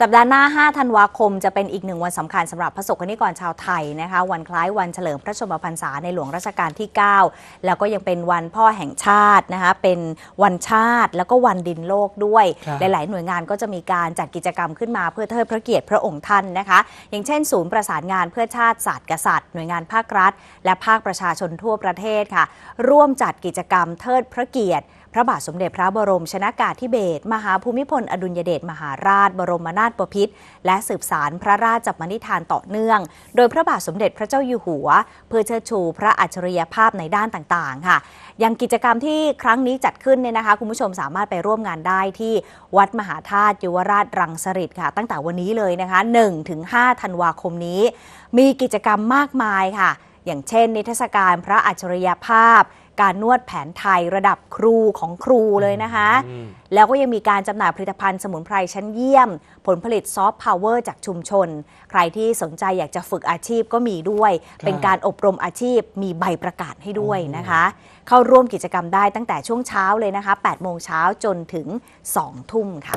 สัปดาห์หน้า 5 ธันวาคม จะเป็นอีกหนึ่งวันสำคัญสำหรับพระสงฆ์นิกรชาวไทยนะคะ วันคล้ายวันเฉลิมพระชนมพรรษาในหลวงรัชกาลที่ 9 แล้วก็ยังเป็นวันพ่อแห่งชาตินะคะ เป็นวันชาติแล้วก็วันดินโลกด้วย หลาย ๆ หน่วยงานก็จะมีการจัดกิจกรรมขึ้นมาเพื่อเทิดพระเกียรติพระองค์ท่านนะคะ อย่างเช่นศูนย์ประสานงานเพื่อชาติศาสตร์กษัตริย์ หน่วยงานภาครัฐ และภาคประชาชนทั่วประเทศค่ะ ร่วมจัดกิจกรรมเทิดพระเกียรติพระบาทสมเด็จพระบรมชนากาธิเบศรมหาภูมิพล อดุลยเดชมหาราชบรมนาถบพิตรและสืบสารพระราชัณิธานต่อเนื่อง โดยพระบาทสมเด็จพระเจ้าอยู่หัว เพื่อเชิดชูพระอัจฉริยภาพในด้านต่างๆ ค่ะยังกิจกรรมที่ครั้งนี้จัดขึ้นเนี่ยนะคะคุณผู้ชมสามารถไปร่วมงานได้ที่วัดมหาธาตุยุวราชรังสฤษค่ะ ตั้งแต่วันนี้เลยนะคะ 1-5ธันวาคมนี้ มีกิจกรรมมากมายค่ะอย่างเช่น นิทรรศการพระอัจฉริยภาพ การนวดแผนไทยระดับครูของครูเลยนะคะ แล้วก็ยังมีการจำหน่ายผลิตภัณฑ์สมุนไพรชั้นเยี่ยม ผลผลิตซอฟต์พาวเวอร์จากชุมชน ใครที่สนใจอยากจะฝึกอาชีพก็มีด้วย เป็นการอบรมอาชีพมีใบประกาศให้ด้วยนะคะ เข้าร่วมกิจกรรมได้ตั้งแต่ช่วงเช้าเลยนะคะ 8 โมงเช้าจนถึง2ทุ่มค่ะ